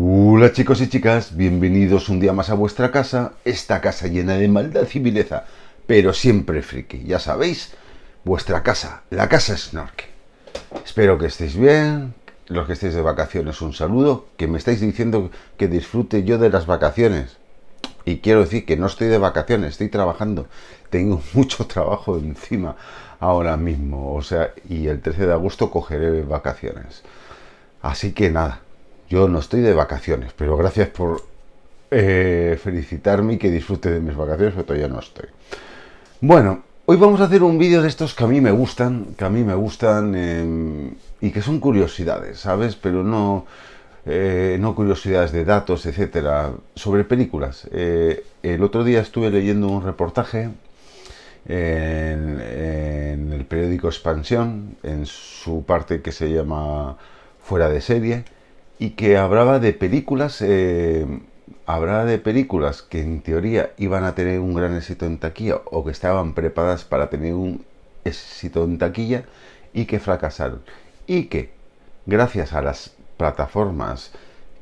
Hola chicos y chicas, bienvenidos un día más a vuestra casa, esta casa llena de maldad y vileza, pero siempre friki, ya sabéis, vuestra casa, la casa Snork. Espero que estéis bien, los que estéis de vacaciones un saludo, que me estáis diciendo que disfrute yo de las vacaciones. Y quiero decir que no estoy de vacaciones, estoy trabajando. Tengo mucho trabajo encima ahora mismo. O sea, y el 13 de agosto cogeré vacaciones. Así que nada, yo no estoy de vacaciones, pero gracias por eh, felicitarme y que disfrute de mis vacaciones, pero todavía no estoy. Bueno, hoy vamos a hacer un vídeo de estos que a mí me gustan, que a mí me gustan em, y que son curiosidades, ¿sabes? Pero no eh, no curiosidades de datos, etcétera, sobre películas. Eh, el otro día estuve leyendo un reportaje en, el periódico Expansión, en su parte que se llama Fuera de serie, y que hablaba de películas, eh, hablaba de películas que en teoría iban a tener un gran éxito en taquilla o que estaban preparadas para tener un éxito en taquilla y que fracasaron. Y que gracias a las plataformas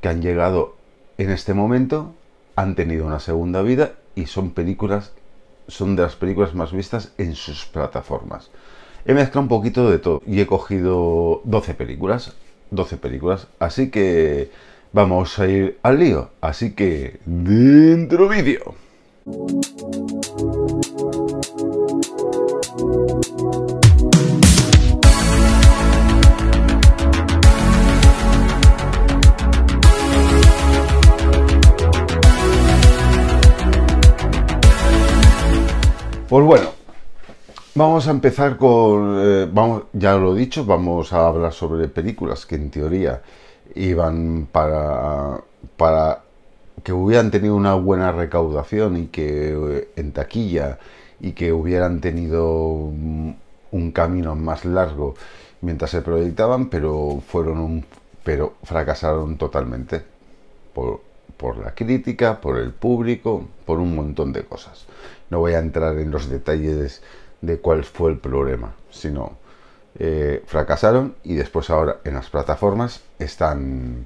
que han llegado en este momento han tenido una segunda vida y son películas, son de las películas más vistas en sus plataformas. He mezclado un poquito de todo y he cogido 12 películas, 12 películas, así que vamos a ir al lío, así que dentro vídeo. Pues bueno, vamos a empezar con, eh, vamos, ya lo he dicho, vamos a hablar sobre películas que en teoría iban para, para que hubieran tenido una buena recaudación y que eh, en taquilla y que hubieran tenido mm, un, camino más largo mientras se proyectaban, pero fueron un, pero fracasaron totalmente por, por la crítica, por el público, por un montón de cosas. No voy a entrar en los detalles de cuál fue el problema, sino eh, fracasaron y después ahora en las plataformas están,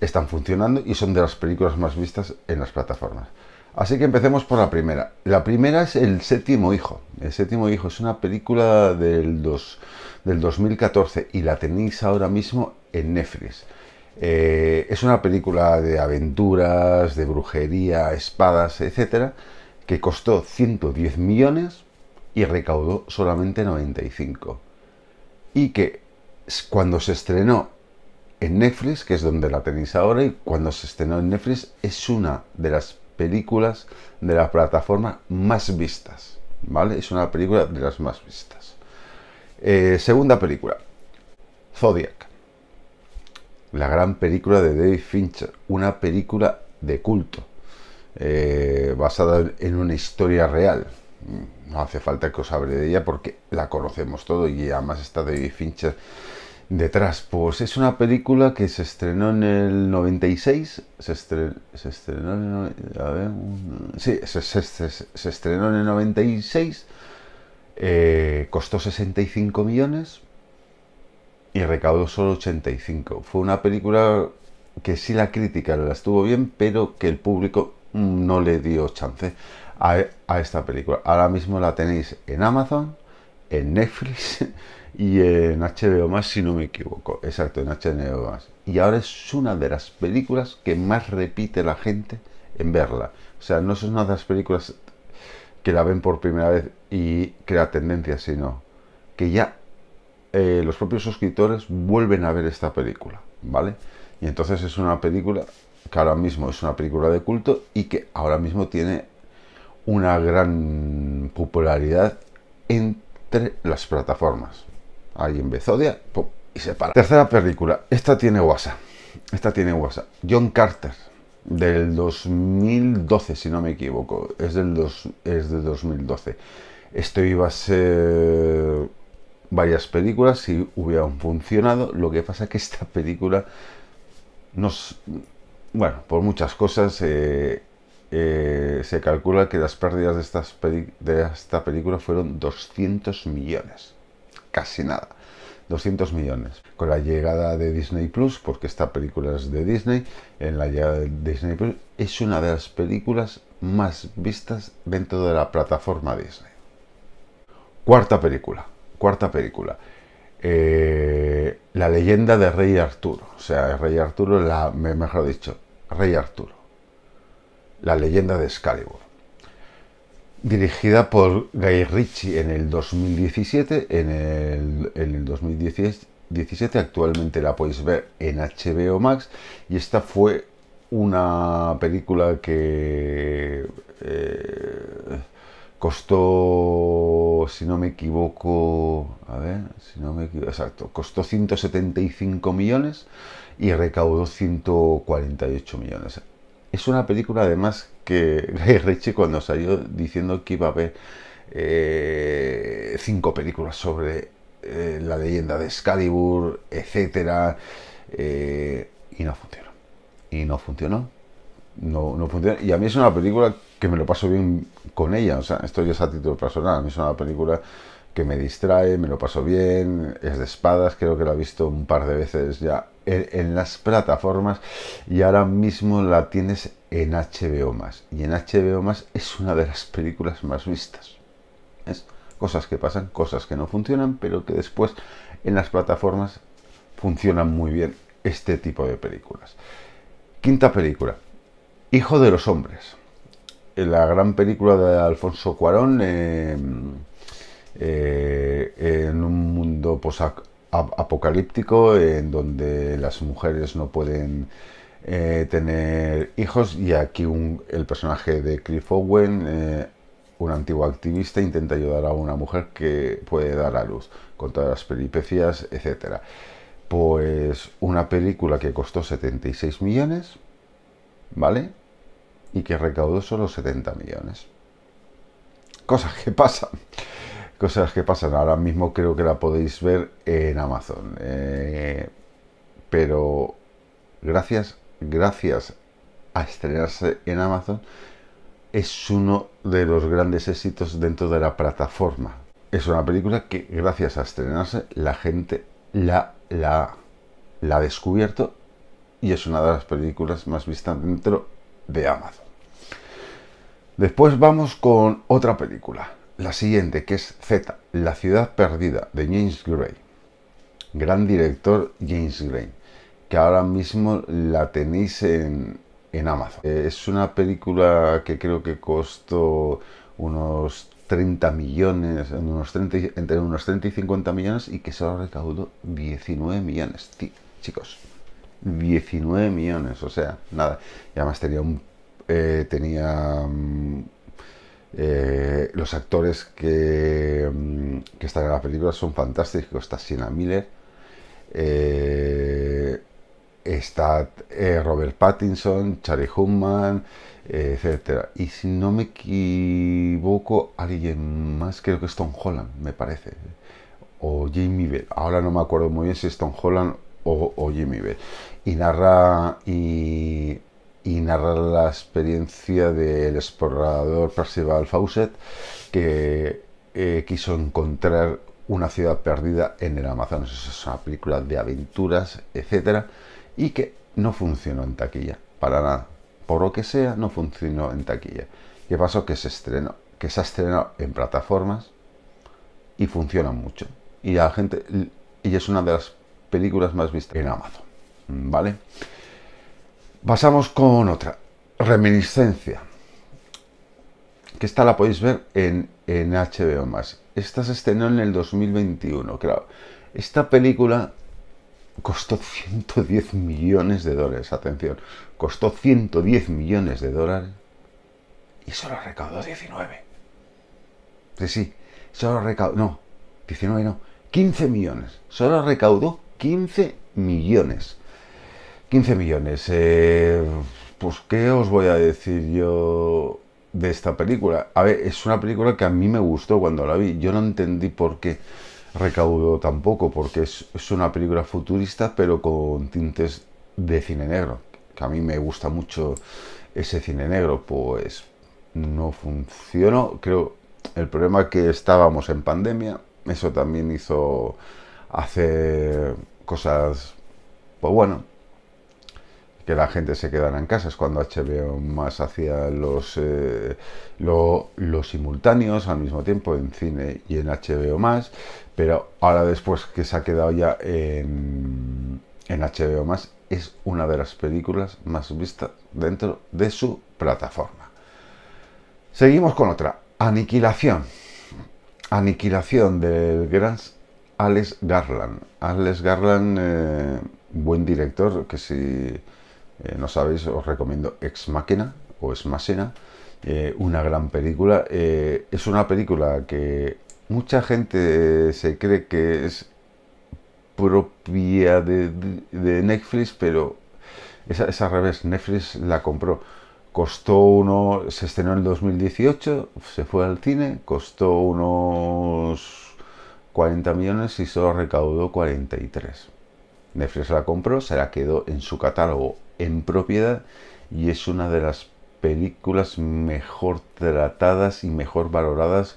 están funcionando y son de las películas más vistas en las plataformas. Así que empecemos por la primera. La primera es El séptimo hijo. El séptimo hijo es una película del, del 2014 y la tenéis ahora mismo en Netflix. Eh, es una película de aventuras, de brujería, espadas, etc que costó 110 millones y recaudó solamente 95. Y que cuando se estrenó en Netflix, que es donde la tenéis ahora, y cuando se estrenó en Netflix es una de las películas de la plataforma más vistas, ¿vale? Es una película de las más vistas. Eh, segunda película, Zodiac. La gran película de David Fincher, una película de culto eh, basada en una historia real. No hace falta que os hable de ella porque la conocemos todo y además está David Fincher detrás. Pues es una película que se estrenó en el 96. Se, estrenó, en el, 96. Eh, costó 65 millones y recaudó solo 85. Fue una película que sí la crítica la estuvo bien, pero que el público no le dio chance a, esta película. Ahora mismo la tenéis en Amazon, en Netflix y en HBO si no me equivoco. Exacto, en HBO Y ahora es una de las películas que más repite la gente en verla. O sea, no es una de las películas que la ven por primera vez y crea tendencia, sino que ya eh, los propios suscriptores vuelven a ver esta película, ¿vale? Y entonces es una película que ahora mismo es una película de culto y que ahora mismo tiene una gran popularidad entre las plataformas. Ahí en Bezodia y se para. Tercera película, esta tiene WhatsApp. Esta tiene WhatsApp. John Carter, del 2012, si no me equivoco. Es del, es de 2012. Esto iba a ser varias películas si hubieran funcionado. Lo que pasa es que esta película nos bueno, por muchas cosas eh, eh, se calcula que las pérdidas de, esta película fueron 200 millones. Casi nada. 200 millones. Con la llegada de Disney Plus, porque esta película es de Disney, en la llegada de Disney Plus es una de las películas más vistas dentro de la plataforma Disney. Cuarta película, cuarta película. Eh, la leyenda de Rey Arturo, o sea, Rey Arturo, la, mejor dicho, Rey Arturo, la leyenda de Excalibur. Dirigida por Guy Ritchie en el 2017, en el, 2017 actualmente la podéis ver en HBO Max y esta fue una película que eh, costó si no me equivoco, a ver, si no me equivoco, exacto, costó 175 millones y recaudó 148 millones. Es una película además que Richie cuando salió diciendo que iba a haber eh, cinco películas sobre eh, la leyenda de Excalibur, etcétera, eh, y no funcionó. Y no funcionó. No, no funciona. Y a mí es una película que me lo paso bien con ella. O sea, esto ya es a título personal. A mí es una película que me distrae, me lo paso bien. Es de espadas, creo que la he visto un par de veces ya en, las plataformas. Y ahora mismo la tienes en HBO Y en HBO es una de las películas más vistas. Es cosas que pasan, cosas que no funcionan, pero que después en las plataformas funcionan muy bien este tipo de películas. Quinta película, Hijo de los Hombres la gran película de Alfonso Cuarón eh, eh, en un mundo apocalíptico en donde las mujeres no pueden eh, tener hijos y aquí el personaje de Cliff Owen, un antiguo activista, intenta ayudar a una mujer que puede dar a luz con todas las peripecias, etcétera. Pues una película que costó 76 millones, ¿vale? y que recaudó solo 70 millones. Cosas que pasan. Cosas que pasan. Ahora mismo creo que la podéis ver en Amazon. Eh, pero gracias, gracias a estrenarse en Amazon, es uno de los grandes éxitos dentro de la plataforma. Es una película que gracias a estrenarse la gente la, la, la ha descubierto y es una de las películas más vistas dentro de Amazon. Después vamos con otra película, la siguiente, que es Z, La ciudad perdida, de James Gray. Gran director James Gray, que ahora mismo la tenéis en, en Amazon. Eh, es una película que creo que costó unos 30 millones, entre unos 30 y 50 millones y que solo recaudó 19 millones, chicos. 19 millones, o sea, nada. Y además tenía un eh, tenía mm, eh, los actores que, mm, que, están en la película son fantásticos. Está Sina Miller, eh, está Robert Pattinson, Charlie Hunnam etcétera. Y si no me equivoco, alguien más, creo que es Tom Holland, me parece. O Jamie Bell. Ahora no me acuerdo muy bien si es Tom Holland o, Jamie Bell. Y narra y y narrar la experiencia del explorador Percival Fawcett que eh, quiso encontrar una ciudad perdida en el Amazonas. Es una película de aventuras, etcétera, y que no funcionó en taquilla, para nada. Por lo que sea, no funcionó en taquilla. ¿Qué pasó? Que se estrenó, que se ha estrenado en plataformas y funciona mucho. Y la gente, y es una de las películas más vistas en Amazon, ¿vale? Pasamos con otra, Reminiscencia, que esta la podéis ver en, HBO más. Esta se estrenó en el 2021, claro. Esta película costó 110 millones de dólares, atención, costó 110 millones de dólares y solo recaudó 19. Sí, sí, solo recaudó, no, 19 no, 15 millones, solo recaudó 15 millones. 15 millones. Eh, pues, ¿qué os voy a decir yo de esta película? A ver, es una película que a mí me gustó cuando la vi. Yo no entendí por qué recaudó tan poco, porque es, es una película futurista, pero con tintes de cine negro. Que a mí me gusta mucho ese cine negro. Pues no funcionó. Creo el problema que estábamos en pandemia. Eso también hizo hacer cosas, pues bueno, que la gente se quedara en casa. Es cuando HBO más hacía los, eh, los simultáneos al mismo tiempo en cine y en HBO más. Pero ahora después que se ha quedado ya en, en HBO más, es una de las películas más vistas dentro de su plataforma. Seguimos con otra. Aniquilación. Aniquilación del gran Alex Garland. Alex Garland, eh, buen director, que si... Eh, no sabéis, os recomiendo Ex Máquina o Ex Máquina, eh, una gran película. Eh, es una película que mucha gente se cree que es propia de, Netflix, pero es, al revés, Netflix la compró. Costó uno, se estrenó en 2018, se fue al cine, costó unos 40 millones y solo recaudó 43. Netflix la compró, se la quedó en su catálogo en propiedad y es una de las películas mejor tratadas y mejor valoradas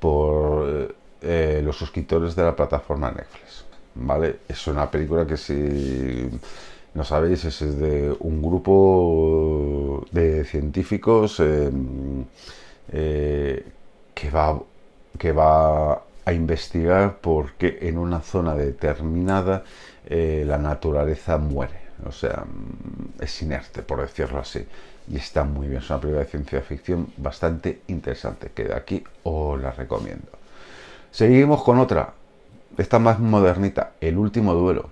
por eh, los suscriptores de la plataforma Netflix. ¿Vale? Es una película que si no sabéis es de un grupo de científicos eh, eh, que, va, que va a investigar por qué en una zona determinada la naturaleza muere o sea, mm, es inerte, por decirlo así. Y está muy bien, es una película de ciencia ficción bastante interesante, que de aquí os la recomiendo. Seguimos con otra, esta más modernita, El último duelo,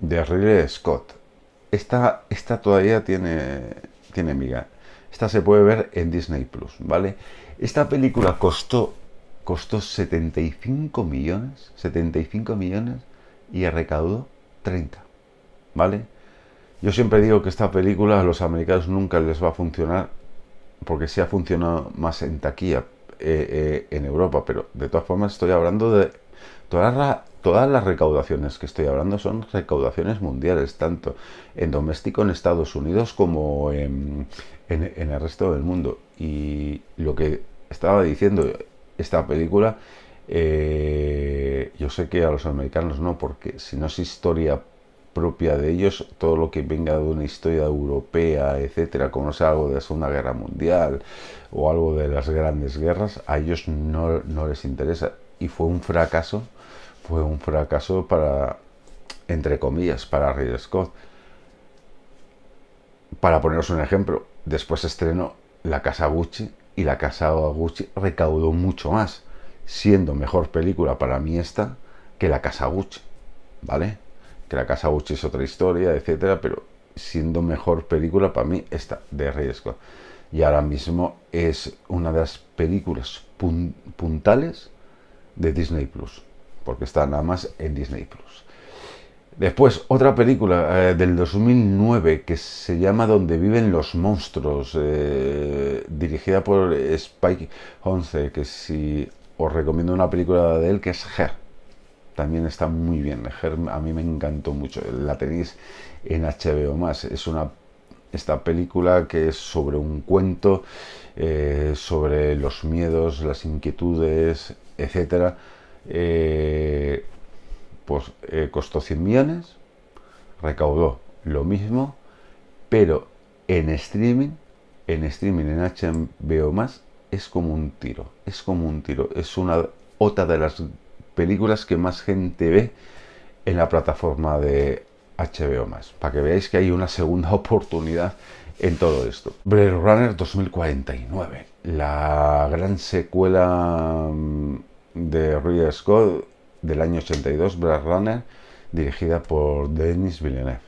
de Ridley Scott. Esta, todavía tiene, tiene miga. Esta se puede ver en Disney Plus, ¿vale? Esta película costó, costó 75 millones, 75 millones y recaudó 30, ¿vale? Yo siempre digo que esta película a los americanos nunca les va a funcionar, porque sí ha funcionado más en taquilla eh, eh, en Europa, pero de todas formas estoy hablando de... Todas, las recaudaciones que estoy hablando son recaudaciones mundiales, tanto en doméstico en Estados Unidos como en, el resto del mundo. Y lo que estaba diciendo, esta película eh, yo sé que a los americanos no, porque si no es historia propia de ellos, todo lo que venga de una historia europea, etcétera, como sea algo de la Segunda Guerra Mundial o algo de las grandes guerras, a ellos no, no les interesa. Y fue un fracaso, fue un fracaso para, entre comillas, para Ridley Scott. Para poneros un ejemplo, después estrenó La Casa Gucci y La Casa Gucci recaudó mucho más, siendo mejor película para mí esta que La Casa Gucci, ¿vale? que la Casa Gucci es otra historia, etcétera, pero siendo mejor película para mí está de riesgo. Y ahora mismo es una de las películas puntales de Disney Plus, porque está nada más en Disney Plus. Después, otra película eh, del 2009 que se llama Donde viven los monstruos, eh, dirigida por Spike Jonze, que si os recomiendo una película de él, que es Her también está muy bien. a mí me encantó mucho. La tenéis en HBO más. Es una esta película que es sobre un cuento, eh, sobre los miedos, las inquietudes, etcétera. Eh, pues eh, costó 100 millones, recaudó lo mismo, pero en streaming, en streaming, en HBO más, es como un tiro, es como un tiro, es una otra de las películas que más gente ve en la plataforma de HBO más, para que veáis que hay una segunda oportunidad en todo esto. Blade Runner 2049, la gran secuela mm, de Ridley Scott del año 82, Blade Runner, dirigida por Denis Villeneuve.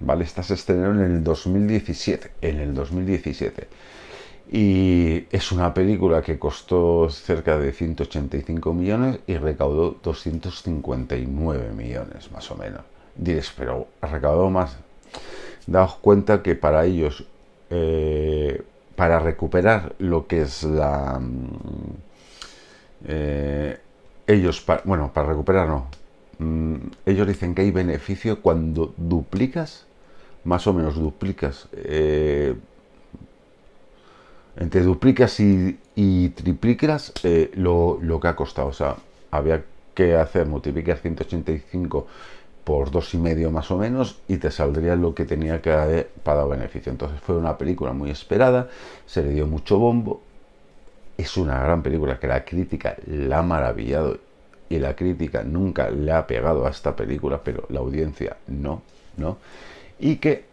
¿Vale? Esta se estrenó en el 2017, en el 2017. Y es una película que costó cerca de 185 millones y recaudó 259 millones, más o menos. Diréis, pero recaudó más. Daos cuenta que para ellos, eh, para recuperar lo que es la... Mm, eh, ellos, para, bueno, para recuperar no. Mm, ellos dicen que hay beneficio cuando duplicas, más o menos duplicas. Eh, entre duplicas y, triplicas eh, lo, que ha costado. O sea, había que hacer multiplicar 185 por dos y medio más o menos y te saldría lo que tenía que haber para beneficio. Entonces fue una película muy esperada, se le dio mucho bombo. Es una gran película que la crítica la ha maravillado y la crítica nunca le ha pegado a esta película, pero la audiencia no, ¿no? Y que,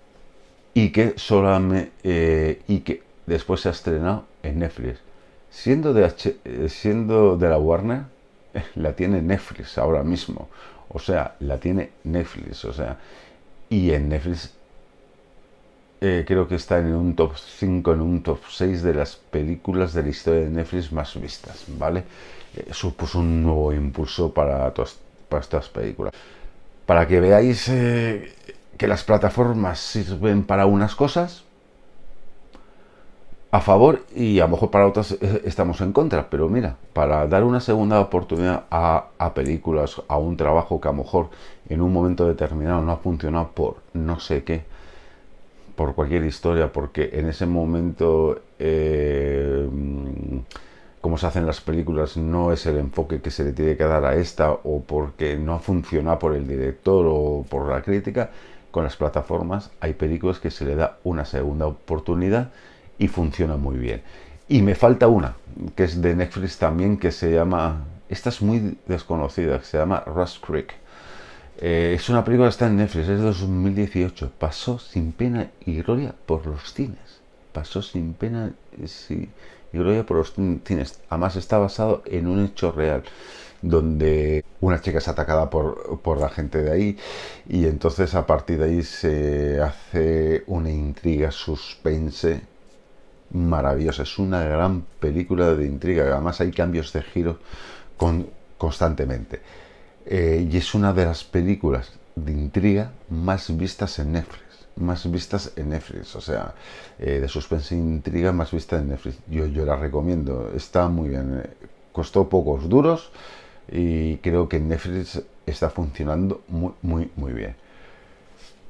y que solamente, eh, y que después se ha estrenado en Netflix. Siendo de, eh, siendo de la Warner, la tiene Netflix ahora mismo. O sea, la tiene Netflix. O sea, y en Netflix eh, creo que está en un top 5, en un top 6 de las películas de la historia de Netflix más vistas, ¿vale? Eh, supuso un nuevo impulso para, todas para estas películas. Para que veáis que las plataformas sirven para unas cosas a favor y a lo mejor para otras eh, estamos en contra, pero mira, para dar una segunda oportunidad a, películas, a un trabajo que a lo mejor en un momento determinado no ha funcionado por no sé qué, por cualquier historia, porque en ese momento, eh, como se hacen las películas, no es el enfoque que se le tiene que dar a esta, o porque no ha funcionado por el director o por la crítica, con las plataformas hay películas que se le da una segunda oportunidad y funciona muy bien. Y me falta una, que es de Netflix también, que se llama... Esta es muy desconocida, que se llama Rust Creek. Eh, es una película que está en Netflix, es de 2018. Pasó sin pena y gloria por los cines. Pasó sin pena y gloria por los cines. Además está basado en un hecho real donde una chica es atacada por, por, la gente de ahí y entonces a partir de ahí se hace una intriga suspense maravillosa. Es una gran película de intriga. Además hay cambios de giro con, constantemente. Eh, y es una de las películas de intriga más vistas en Netflix. Más vistas en Netflix. O sea, eh, de suspense e intriga más vistas en Netflix. Yo, yo la recomiendo. Está muy bien. Costó pocos duros y creo que Netflix está funcionando muy, muy, muy bien.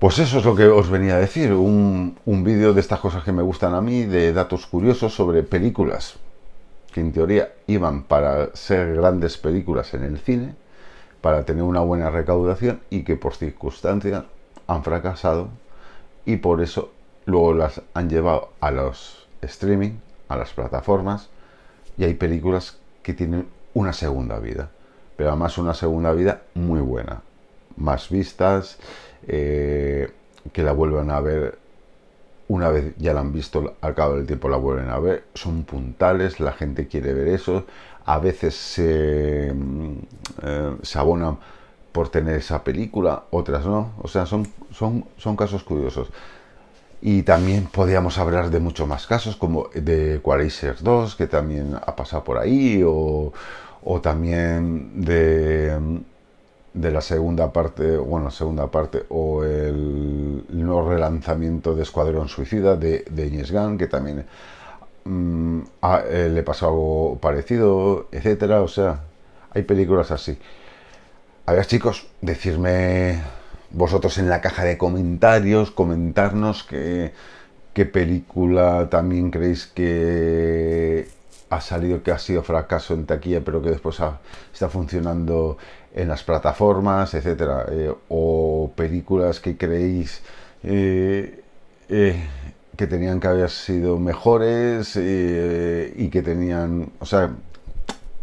Pues eso es lo que os venía a decir, un, vídeo de estas cosas que me gustan a mí, de datos curiosos sobre películas, que en teoría iban para ser grandes películas en el cine, para tener una buena recaudación y que por circunstancia han fracasado y por eso luego las han llevado a los streaming, a las plataformas y hay películas que tienen una segunda vida, pero además una segunda vida muy buena, más vistas, eh, que la vuelvan a ver una vez ya la han visto, al cabo del tiempo la vuelven a ver, son puntales, la gente quiere ver eso, a veces se, mm, eh, abonan por tener esa película, otras no, o sea, son, son, son casos curiosos. Y también podíamos hablar de muchos más casos, como de Qualaser 2, que también ha pasado por ahí, o también de mm, de la segunda parte, bueno, segunda parte, o el no relanzamiento de Escuadrón Suicida de, de gán que también mm, eh, le pasó algo parecido, etcétera. O sea, hay películas así. A ver, chicos, decirme vosotros en la caja de comentarios, comentarnos qué película también creéis que ha salido que ha sido fracaso en taquilla, pero que después está funcionando en las plataformas, etcétera, eh, o películas que creéis eh, eh, que tenían que haber sido mejores y que tenían, o sea,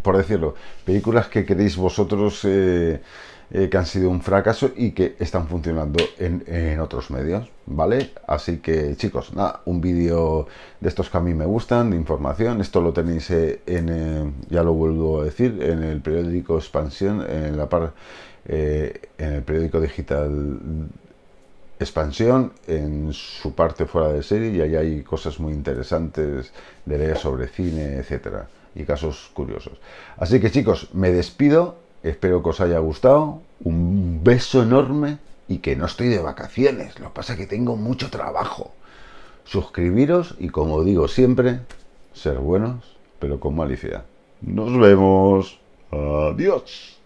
por decirlo, películas que creéis vosotros eh, que han sido un fracaso y que están funcionando en, otros medios, ¿vale? Así que chicos, nada, un vídeo de estos que a mí me gustan, de información, esto lo tenéis eh, en, eh, ya lo vuelvo a decir, en el periódico Expansión, en la par, en el periódico digital expansión en su parte fuera de serie y ahí hay cosas muy interesantes de leer sobre cine, etcétera, y casos curiosos. Así que chicos, me despido Espero que os haya gustado. Un beso enorme y que no estoy de vacaciones. Lo que pasa es que tengo mucho trabajo. Suscribiros y como digo siempre, ser buenos, pero con malicia. Nos vemos. Adiós.